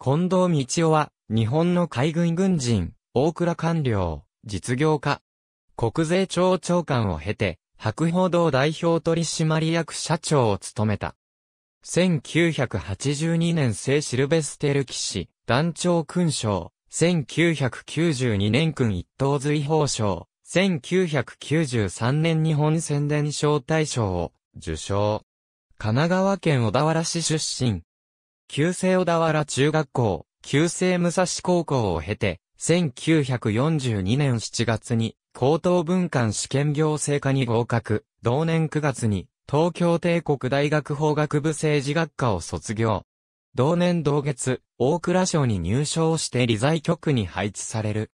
近藤道夫は、日本の海軍軍人、大倉官僚、実業家、国税庁長官を経て、白報道代表取締役社長を務めた。1982年聖シルベステル騎士、団長勲章、1992年勲一等随報賞、1993年日本宣伝招大賞を受賞。神奈川県小田原市出身、旧制小田原中学校、旧制武蔵高校を経て、1942年7月に、高等文官試験行政科に合格、同年9月に、東京帝国大学法学部政治学科を卒業。同年同月、大蔵省に入省して理財局に配置される。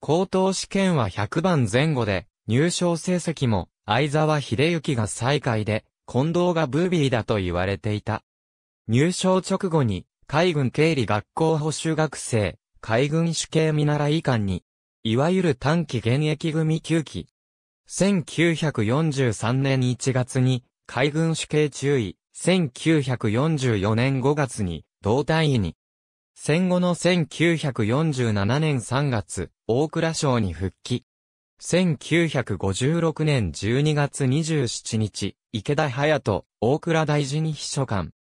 高等試験は100番前後で、入賞成績も、相沢秀幸が最下位で、近藤がブービーだと言われていた。入省直後に、海軍経理学校補修学生、海軍主計見習い官に、いわゆる短期現役組休期。1943年1月に、海軍主計中尉、1944年5月に、同隊員に。戦後の1947年3月、大倉省に復帰。1956年12月27日、池田隼人、大倉大事に秘書官。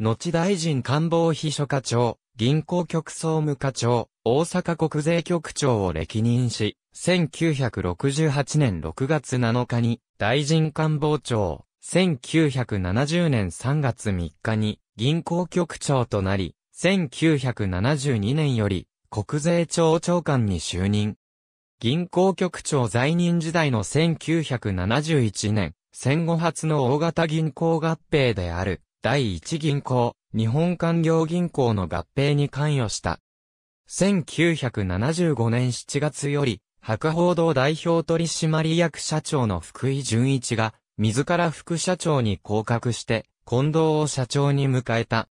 後大臣官房秘書課長、銀行局総務課長、大阪国税局長を歴任し、1968年6月7日に大臣官房長、1970年3月3日に銀行局長となり、1972年より国税庁長官に就任。銀行局長在任時代の1971年、戦後初の大型銀行合併である第一銀行、日本官僚銀行の合併に関与した。1975年7月より、博報堂代表取締役社長の福井純一が、自ら副社長に降格して、近藤を社長に迎えた。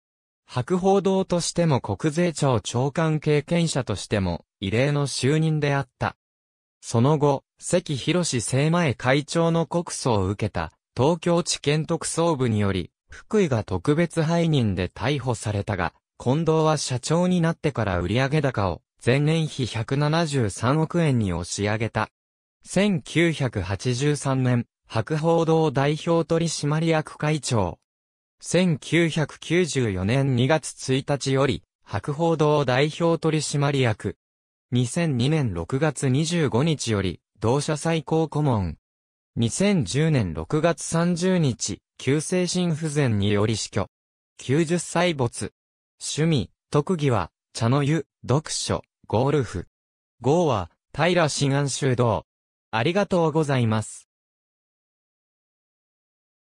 博報堂としても国税庁長官経験者としても、異例の就任であった。その後、関博士前会長の告訴を受けた、東京地検特捜部により、福井が特別背任で逮捕されたが、近藤は社長になってから売上高を前年比173億円に押し上げた。1983年、博報堂代表取締役会長。1994年2月1日より、博報堂代表取締役。2002年6月25日より、同社最高顧問。2010年6月30日、急性心不全により死去。90歳没。趣味、特技は、茶の湯、読書、ゴルフ。号は、平志願修道。ありがとうございます。